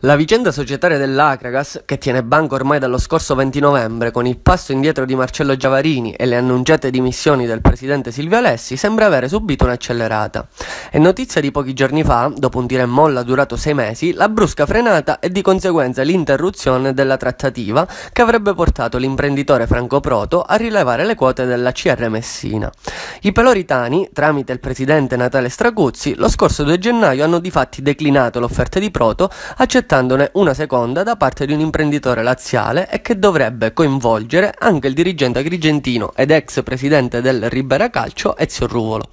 La vicenda societaria dell'Acragas, che tiene banco ormai dallo scorso 20 novembre con il passo indietro di Marcello Giavarini e le annunciate dimissioni del presidente Silvio Alessi, sembra avere subito un'accelerata. È notizia di pochi giorni fa, dopo un tira e molla durato sei mesi, la brusca frenata e di conseguenza l'interruzione della trattativa che avrebbe portato l'imprenditore Franco Proto a rilevare le quote della CR Messina. I peloritani, tramite il presidente Natale Straguzzi, lo scorso 2 gennaio hanno di fatti declinato l'offerta di Proto, accettando aspettandone una seconda da parte di un imprenditore laziale e che dovrebbe coinvolgere anche il dirigente agrigentino ed ex presidente del Ribera Calcio Ezio Ruvolo.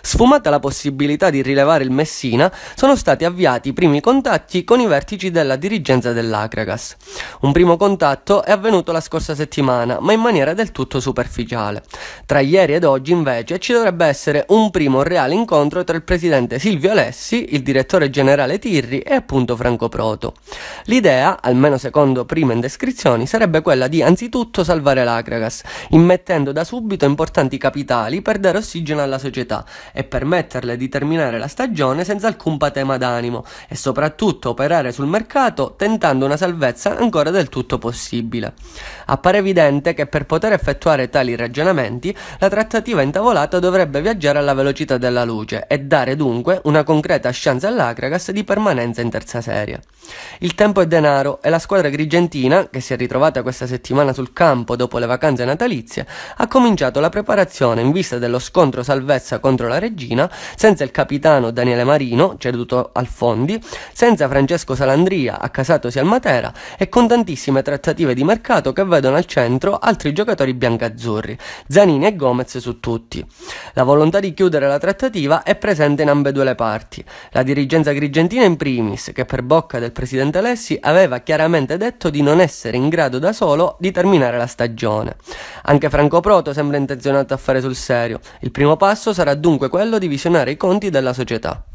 Sfumata la possibilità di rilevare il Messina, sono stati avviati i primi contatti con i vertici della dirigenza dell'Acragas. Un primo contatto è avvenuto la scorsa settimana, ma in maniera del tutto superficiale. Tra ieri ed oggi, invece, ci dovrebbe essere un primo reale incontro tra il presidente Silvio Alessi, il direttore generale Tirri e appunto Franco Proto. L'idea, almeno secondo prime indescrizioni, sarebbe quella di anzitutto salvare l'Acragas, immettendo da subito importanti capitali per dare ossigeno alla società e permetterle di terminare la stagione senza alcun patema d'animo e soprattutto operare sul mercato tentando una salvezza ancora del tutto possibile. Appare evidente che per poter effettuare tali ragionamenti la trattativa intavolata dovrebbe viaggiare alla velocità della luce e dare dunque una concreta chance all'Acragas di permanenza in terza serie. Il tempo è denaro e la squadra grigentina, che si è ritrovata questa settimana sul campo dopo le vacanze natalizie, ha cominciato la preparazione in vista dello scontro salvezza contro la Regina, senza il capitano Daniele Marino, ceduto al Fondi, senza Francesco Salandria, accasatosi al Matera, e con tantissime trattative di mercato che vedono al centro altri giocatori biancazzurri, Zanini e Gomez su tutti. La volontà di chiudere la trattativa è presente in ambedue le parti. La dirigenza grigentina in primis, che per bocca del presidente Alessi aveva chiaramente detto di non essere in grado da solo di terminare la stagione. Anche Franco Proto sembra intenzionato a fare sul serio. Il primo passo sarà dunque quello di visionare i conti della società.